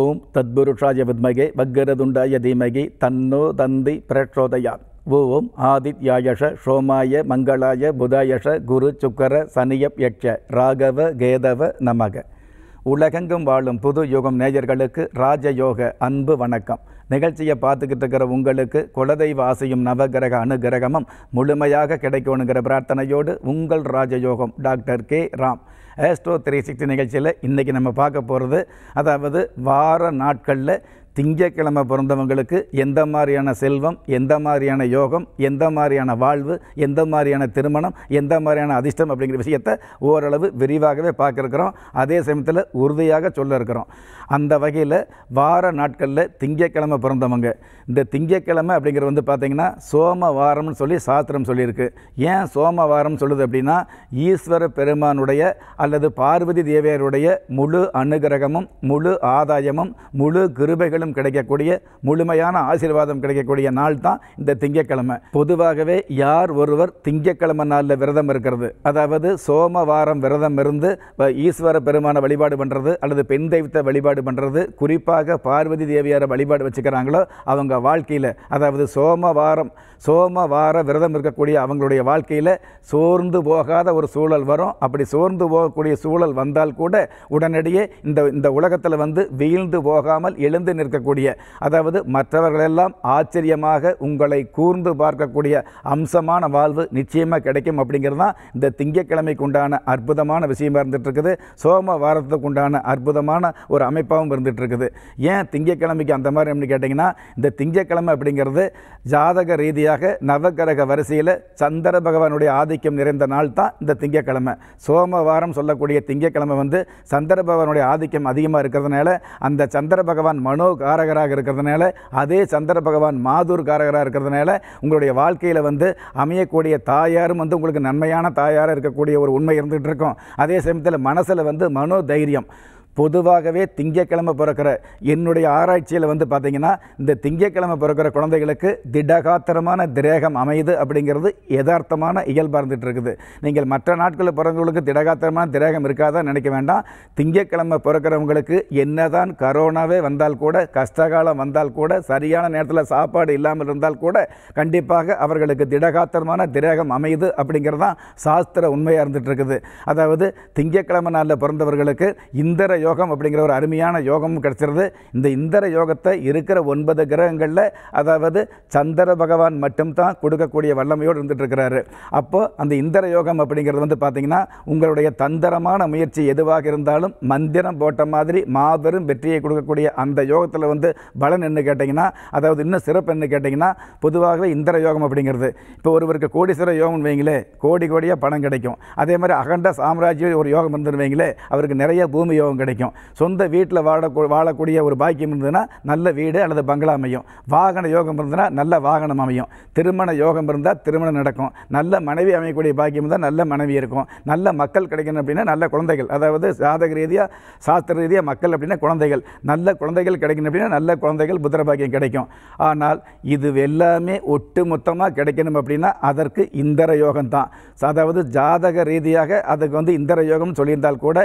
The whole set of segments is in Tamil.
ஓம் தத்புருஷாய வித்மகே வக்கரதுண்டாய தீமகி தன்னோ தந்தி பிரச்சோதயான் ஓம் ஆதித்யாயஷ சோமாய மங்களாய புதாயஷ குரு சுக்கர சனியப் யட்ச ராகவ கேதவ நமக உலகெங்கும் வாழும் புது யுகம் நேயர்களுக்கு ராஜயோக அன்பு வணக்கம் நிகழ்ச்சியை பார்த்துக்கிட்டு இருக்கிற உங்களுக்கு குலதெய்வ ஆசையும் நவகிரக அனுகிரகமும் முழுமையாக கிடைக்கணுங்கிற பிரார்த்தனையோடு உங்கள் ராஜயோகம் doctor K Ram astro three sixty நிகழ்ச்சியில் இன்றைக்கி நம்ம பார்க்க போகிறது அதாவது வார நாட்களில் திங்கக்கிழமை பிறந்தவங்களுக்கு எந்த மாதிரியான செல்வம் எந்த மாதிரியான யோகம் எந்த மாதிரியான வாழ்வு எந்த மாதிரியான திருமணம் எந்த மாதிரியான அதிர்ஷ்டம் அப்படிங்கிற விஷயத்தை ஓரளவு விரிவாகவே பார்க்குறக்கிறோம் அதே சமயத்தில் உறுதியாக சொல்ல இருக்கிறோம் அந்த வகையில் வார நாட்களில் திங்கக்கிழமை பிறந்தவங்க இந்த திங்கக்கிழமை அப்படிங்கிறது வந்து பார்த்திங்கன்னா சோம வாரம்னு சொல்லி சாஸ்திரம் சொல்லியிருக்கு ஏன் சோம வாரம்னு சொல்லுது அப்படின்னா ஈஸ்வர பெருமானுடைய அல்லது பார்வதி தேவியருடைய முழு அனுகிரகமும் முழு ஆதாயமும் முழு கிருபைகள் மேலும் கிடைக்கக்கூடிய முழுமையான ஆசீர்வாதம் கிடைக்கக்கூடிய நாள் தான் இந்த திங்கக்கிழமை பொதுவாகவே யார் ஒருவர் திங்கக்கிழமை நாளில் விரதம் இருக்கிறது அதாவது சோமவாரம் விரதம் இருந்து ஈஸ்வர பெருமான வழிபாடு பண்ணுறது அல்லது பெண் தெய்வத்தை வழிபாடு பண்ணுறது குறிப்பாக பார்வதி தேவியாரை வழிபாடு வச்சுக்கிறாங்களோ அவங்க வாழ்க்கையில் அதாவது சோமவாரம் சோமவார விரதம் இருக்கக்கூடிய அவங்களுடைய வாழ்க்கையில் சோர்ந்து போகாத ஒரு சூழல் வரும் அப்படி சோர்ந்து போகக்கூடிய சூழல் வந்தால் கூட உடனடியே இந்த இந்த உலகத்தில் வந்து வீழ்ந்து போகாமல் எழுந்து நிற்க இருக்கக்கூடிய அதாவது மற்றவர்களெல்லாம் ஆச்சரியமாக உங்களை கூர்ந்து பார்க்கக்கூடிய அம்சமான வாழ்வு நிச்சயமாக கிடைக்கும் அப்படிங்கிறது தான் இந்த திங்கக்கிழமைக்கு உண்டான அற்புதமான விஷயமாக இருந்துகிட்ருக்குது சோம வாரத்துக்கு உண்டான அற்புதமான ஒரு அமைப்பாகவும் இருந்துகிட்ருக்குது ஏன் திங்கக்கிழமைக்கு அந்த மாதிரி அப்படின்னு கேட்டிங்கன்னா இந்த திங்கக்கிழமை அப்படிங்கிறது ஜாதக ரீதியாக நவகிரக வரிசையில் சந்திர பகவானுடைய ஆதிக்கம் நிறைந்த நாள் தான் இந்த திங்கக்கிழமை சோம வாரம் சொல்லக்கூடிய திங்கக்கிழமை வந்து சந்திர பகவானுடைய ஆதிக்கம் அதிகமாக இருக்கிறதுனால அந்த சந்திர பகவான் மனோ காரகராக இருக்கிறதுனால அதே சந்திர பகவான் மாதூர் காரகராக இருக்கிறதுனால உங்களுடைய வாழ்க்கையில் வந்து அமையக்கூடிய தாயாரும் வந்து உங்களுக்கு நன்மையான தாயாராக இருக்கக்கூடிய ஒரு உண்மை இருந்துகிட்டு இருக்கும் அதே சமயத்தில் மனசில் வந்து மனோதைரியம் பொதுவாகவே திங்கக்கிழமை பிறக்கிற என்னுடைய ஆராய்ச்சியில் வந்து பார்த்திங்கன்னா இந்த திங்கக்கிழமை பிறக்கிற குழந்தைகளுக்கு திடகாத்திரமான திரேகம் அமையுது அப்படிங்கிறது யதார்த்தமான இயல்பார்ந்துட்டு இருக்குது நீங்கள் மற்ற நாட்களில் பிறந்தவங்களுக்கு திடகாத்திரமான திரேகம் இருக்காதான் நினைக்க வேண்டாம் திங்கக்கிழமை பிறக்கிறவங்களுக்கு என்னதான் கரோனாவே வந்தால் கூட கஷ்டகாலம் வந்தால் கூட சரியான நேரத்தில் சாப்பாடு இல்லாமல் இருந்தால் கூட கண்டிப்பாக அவர்களுக்கு திடகாத்திரமான திரேகம் அமையுது அப்படிங்கிறது தான் சாஸ்திர உண்மையாக இருந்துட்டு இருக்குது அதாவது திங்கக்கிழமை நாளில் பிறந்தவர்களுக்கு இந்த யோகம் அப்படிங்கிற ஒரு அருமையான யோகமும் கிடச்சிருது இந்த இந்தர யோகத்தை இருக்கிற ஒன்பது கிரகங்களில் அதாவது சந்திர பகவான் மட்டும்தான் கொடுக்கக்கூடிய வல்லமையோடு இருந்துகிட்ருக்கிறாரு அப்போது அந்த இந்திர யோகம் அப்படிங்கிறது வந்து பார்த்திங்கன்னா உங்களுடைய தந்திரமான முயற்சி எதுவாக இருந்தாலும் மந்திரம் போட்ட மாதிரி மாபெரும் வெற்றியை கொடுக்கக்கூடிய அந்த யோகத்தில் வந்து பலன் என்ன கேட்டிங்கன்னா அதாவது இன்னும் சிறப்பு என்ன கேட்டிங்கன்னா பொதுவாகவே இந்திர யோகம் அப்படிங்கிறது இப்போ ஒருவருக்கு சிற யோகம்னு வைங்களே கோடி கோடியாக பணம் கிடைக்கும் அதே மாதிரி அகண்ட சாம்ராஜ்ய ஒரு யோகம் இருந்துருவீங்களே அவருக்கு நிறைய பூமி யோகம் கிடைக்கும் கிடைக்கும் சொந்த வீட்டில் வாழ வாழக்கூடிய ஒரு பாக்கியம் இருந்ததுன்னா நல்ல வீடு அல்லது பங்களா அமையும் வாகன யோகம் இருந்ததுன்னா நல்ல வாகனம் அமையும் திருமண யோகம் இருந்தால் திருமணம் நடக்கும் நல்ல மனைவி அமையக்கூடிய பாக்கியம் இருந்தால் நல்ல மனைவி இருக்கும் நல்ல மக்கள் கிடைக்கணும் அப்படின்னா நல்ல குழந்தைகள் அதாவது சாதக ரீதியாக சாஸ்திர ரீதியாக மக்கள் அப்படின்னா குழந்தைகள் நல்ல குழந்தைகள் கிடைக்கணும் அப்படின்னா நல்ல குழந்தைகள் புத்திர பாக்கியம் கிடைக்கும் ஆனால் இது எல்லாமே ஒட்டு மொத்தமாக கிடைக்கணும் அப்படின்னா அதற்கு இந்தர யோகம் தான் அதாவது ஜாதக ரீதியாக அதுக்கு வந்து இந்தர யோகம்னு சொல்லியிருந்தால் கூட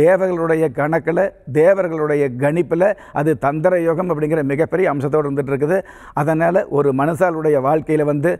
தேவர்களுடைய கண் கணக்கில் தேவர்களுடைய கணிப்பில் அது தந்திர யோகம் அப்படிங்கிற மிகப்பெரிய அம்சத்தோடு இருந்துகிட்டு இருக்குது அதனால் ஒரு மனுஷாளுடைய வாழ்க்கையில் வந்து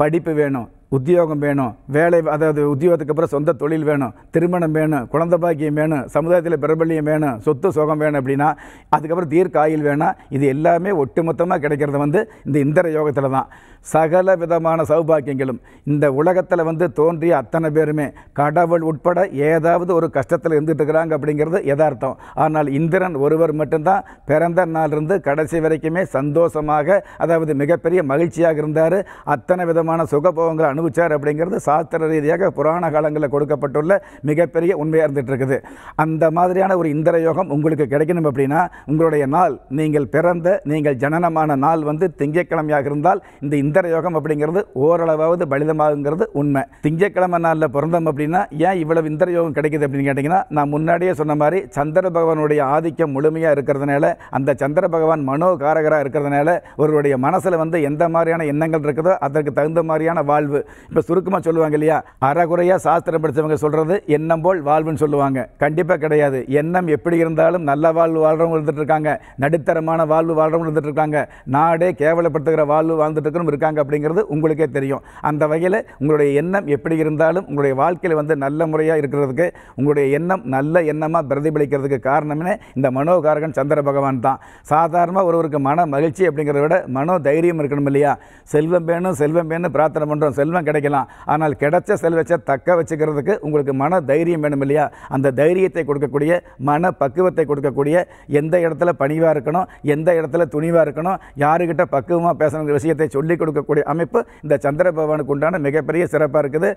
படிப்பு வேணும் உத்தியோகம் வேணும் வேலை அதாவது உத்தியோகத்துக்கு அப்புறம் சொந்த தொழில் வேணும் திருமணம் வேணும் குழந்த பாக்கியம் வேணும் சமுதாயத்தில் பிரபல்யம் வேணும் சொத்து சுகம் வேணும் அப்படின்னா அதுக்கப்புறம் தீர்க்க ஆயில் வேணும் இது எல்லாமே ஒட்டுமொத்தமாக கிடைக்கிறது வந்து இந்த இந்திர யோகத்தில் தான் சகல விதமான சௌபாக்கியங்களும் இந்த உலகத்தில் வந்து தோன்றிய அத்தனை பேருமே கடவுள் உட்பட ஏதாவது ஒரு கஷ்டத்தில் இருந்துட்டு இருக்கிறாங்க அப்படிங்கிறது யதார்த்தம் ஆனால் இந்திரன் ஒருவர் மட்டும்தான் பிறந்த நாளிலிருந்து கடைசி வரைக்குமே சந்தோஷமாக அதாவது மிகப்பெரிய மகிழ்ச்சியாக இருந்தார் அத்தனை விதமான சுகபோகங்கள் அனு அனுபவிச்சார் அப்படிங்கிறது சாஸ்திர ரீதியாக புராண காலங்களில் கொடுக்கப்பட்டுள்ள மிகப்பெரிய உண்மையாக இருந்துகிட்டு இருக்குது அந்த மாதிரியான ஒரு இந்திர யோகம் உங்களுக்கு கிடைக்கணும் அப்படின்னா உங்களுடைய நாள் நீங்கள் பிறந்த நீங்கள் ஜனனமான நாள் வந்து திங்கக்கிழமையாக இருந்தால் இந்த இந்திர யோகம் அப்படிங்கிறது ஓரளவாவது பலிதமாகுங்கிறது உண்மை திங்கக்கிழமை நாளில் பிறந்தோம் அப்படின்னா ஏன் இவ்வளவு இந்திர யோகம் கிடைக்குது அப்படின்னு கேட்டிங்கன்னா நான் முன்னாடியே சொன்ன மாதிரி சந்திர பகவானுடைய ஆதிக்கம் முழுமையாக இருக்கிறதுனால அந்த சந்திர பகவான் மனோகாரகராக இருக்கிறதுனால ஒருவருடைய மனசில் வந்து எந்த மாதிரியான எண்ணங்கள் இருக்குதோ அதற்கு தகுந்த மாதிரியான வாழ்வு இப்போ சுருக்கமாக சொல்லுவாங்க இல்லையா அறகுறையாக சாஸ்திரம் படித்தவங்க சொல்கிறது எண்ணம் போல் வாழ்வுன்னு சொல்லுவாங்க கண்டிப்பாக கிடையாது எண்ணம் எப்படி இருந்தாலும் நல்ல வாழ்வு வாழ்கிறவங்க இருந்துட்டுருக்காங்க நடுத்தரமான வாழ்வு வாழ்றவங்க இருந்துட்டுருக்காங்க நாடே கேவலப்படுத்துகிற வாழ்வு வாழ்ந்துட்டுருக்கணும் இருக்காங்க அப்படிங்கிறது உங்களுக்கே தெரியும் அந்த வகையில் உங்களுடைய எண்ணம் எப்படி இருந்தாலும் உங்களுடைய வாழ்க்கையில் வந்து நல்ல முறையாக இருக்கிறதுக்கு உங்களுடைய எண்ணம் நல்ல எண்ணமாக பிரதிபலிக்கிறதுக்கு காரணமே இந்த மனோகாரகன் சந்திர பகவான் தான் சாதாரணமாக ஒருவருக்கு மன மகிழ்ச்சி அப்படிங்கிறத விட மனோ தைரியம் இருக்கணும் இல்லையா செல்வம் வேணும் செல்வம் வேணும் பிரார்த்தனை பண்ணுறோம் செல்வம் செல்வம் கிடைக்கலாம் ஆனால் கிடைச்ச செல்வத்தை தக்க வச்சுக்கிறதுக்கு உங்களுக்கு மன தைரியம் வேணும் இல்லையா அந்த தைரியத்தை கொடுக்கக்கூடிய மன பக்குவத்தை கொடுக்கக்கூடிய எந்த இடத்துல பணிவாக இருக்கணும் எந்த இடத்துல துணிவாக இருக்கணும் யாருக்கிட்ட பக்குவமாக பேசணுங்கிற விஷயத்தை சொல்லிக் கொடுக்கக்கூடிய அமைப்பு இந்த சந்திர பகவானுக்கு உண்டான மிகப்பெரிய சிறப்பாக இருக்குது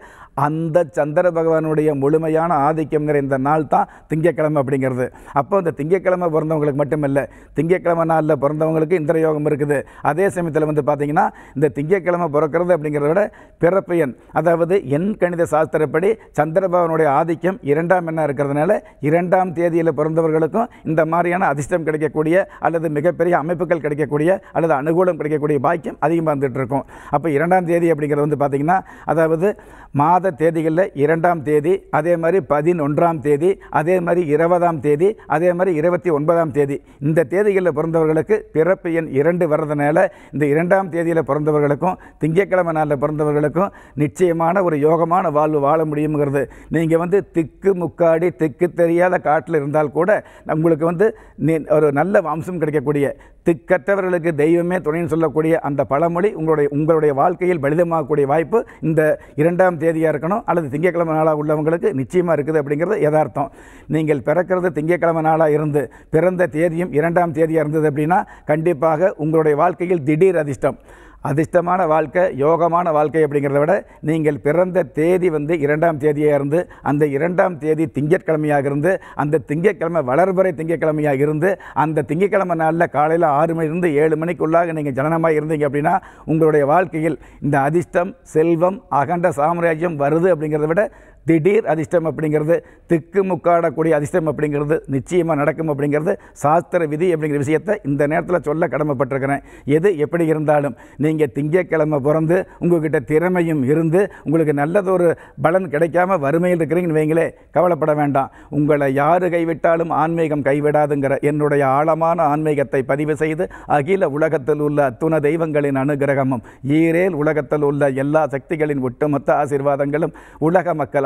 அந்த சந்திர பகவானுடைய முழுமையான ஆதிக்கம் இந்த நாள் தான் திங்கக்கிழமை அப்படிங்கிறது அப்போ இந்த திங்கக்கிழமை பிறந்தவங்களுக்கு மட்டுமில்லை திங்கக்கிழமை நாளில் பிறந்தவங்களுக்கு இந்திர யோகம் இருக்குது அதே சமயத்தில் வந்து பார்த்தீங்கன்னா இந்த திங்கக்கிழமை பிறக்கிறது அப்படிங்கிறத விட எண் அதாவது என் கணித சாஸ்திரப்படி சந்திரபவனுடைய ஆதிக்கம் இரண்டாம் எண்ணாக இருக்கிறதுனால இரண்டாம் தேதியில் பிறந்தவர்களுக்கும் இந்த மாதிரியான அதிர்ஷ்டம் கிடைக்கக்கூடிய அல்லது மிகப்பெரிய அமைப்புகள் கிடைக்கக்கூடிய அல்லது அனுகூலம் கிடைக்கக்கூடிய பாக்கியம் அதிகமாக வந்துட்டு இருக்கும் அப்போ இரண்டாம் தேதி அப்படிங்கிறது வந்து பார்த்திங்கன்னா அதாவது மாத தேதிகளில் இரண்டாம் தேதி அதே மாதிரி பதினொன்றாம் தேதி அதே மாதிரி இருபதாம் தேதி அதே மாதிரி இருபத்தி ஒன்பதாம் தேதி இந்த தேதிகளில் பிறந்தவர்களுக்கு பிறப்பு எண் இரண்டு வர்றதுனால இந்த இரண்டாம் தேதியில் பிறந்தவர்களுக்கும் திங்கட்கிழமை நாளில் பிறந்தவர்களுக்கும் இருக்கும் நிச்சயமான ஒரு யோகமான வாழ்வு வாழ முடியுங்கிறது நீங்கள் வந்து திக்கு முக்காடி திக்கு தெரியாத காட்டில் இருந்தால் கூட உங்களுக்கு வந்து ஒரு நல்ல வம்சம் கிடைக்கக்கூடிய திக்கற்றவர்களுக்கு தெய்வமே துணைன்னு சொல்லக்கூடிய அந்த பழமொழி உங்களுடைய உங்களுடைய வாழ்க்கையில் பலிதமாகக்கூடிய வாய்ப்பு இந்த இரண்டாம் தேதியாக இருக்கணும் அல்லது திங்கக்கிழமை நாளாக உள்ளவங்களுக்கு நிச்சயமாக இருக்குது அப்படிங்கிறது யதார்த்தம் நீங்கள் பிறக்கிறது திங்கக்கிழமை நாளாக இருந்து பிறந்த தேதியும் இரண்டாம் தேதியாக இருந்தது அப்படின்னா கண்டிப்பாக உங்களுடைய வாழ்க்கையில் திடீர் அதிர்ஷ்டம் அதிர்ஷ்டமான வாழ்க்கை யோகமான வாழ்க்கை அப்படிங்கிறத விட நீங்கள் பிறந்த தேதி வந்து இரண்டாம் தேதியாக இருந்து அந்த இரண்டாம் தேதி திங்கட்கிழமையாக இருந்து அந்த திங்கட்கிழமை வளர்பறை திங்கட்கிழமையாக இருந்து அந்த திங்கட்கிழமை நாளில் காலையில் ஆறு மணிலிருந்து ஏழு மணிக்குள்ளாக நீங்கள் ஜனனமாக இருந்தீங்க அப்படின்னா உங்களுடைய வாழ்க்கையில் இந்த அதிர்ஷ்டம் செல்வம் அகண்ட சாம்ராஜ்யம் வருது அப்படிங்கிறத விட திடீர் அதிர்ஷ்டம் அப்படிங்கிறது திக்கு முக்காடக்கூடிய அதிர்ஷ்டம் அப்படிங்கிறது நிச்சயமாக நடக்கும் அப்படிங்கிறது சாஸ்திர விதி அப்படிங்கிற விஷயத்தை இந்த நேரத்தில் சொல்ல கடமைப்பட்டிருக்கிறேன் எது எப்படி இருந்தாலும் நீங்கள் திங்கக்கிழமை பிறந்து உங்கள்கிட்ட திறமையும் இருந்து உங்களுக்கு நல்லதொரு பலன் கிடைக்காம வறுமையில் இருக்கிறீங்கன்னு வைங்களே கவலைப்பட வேண்டாம் உங்களை யார் கைவிட்டாலும் ஆன்மீகம் கைவிடாதுங்கிற என்னுடைய ஆழமான ஆன்மீகத்தை பதிவு செய்து அகில உலகத்தில் உள்ள துண தெய்வங்களின் அனுகிரகமும் ஈரேல் உலகத்தில் உள்ள எல்லா சக்திகளின் ஒட்டுமொத்த ஆசீர்வாதங்களும் உலக மக்கள்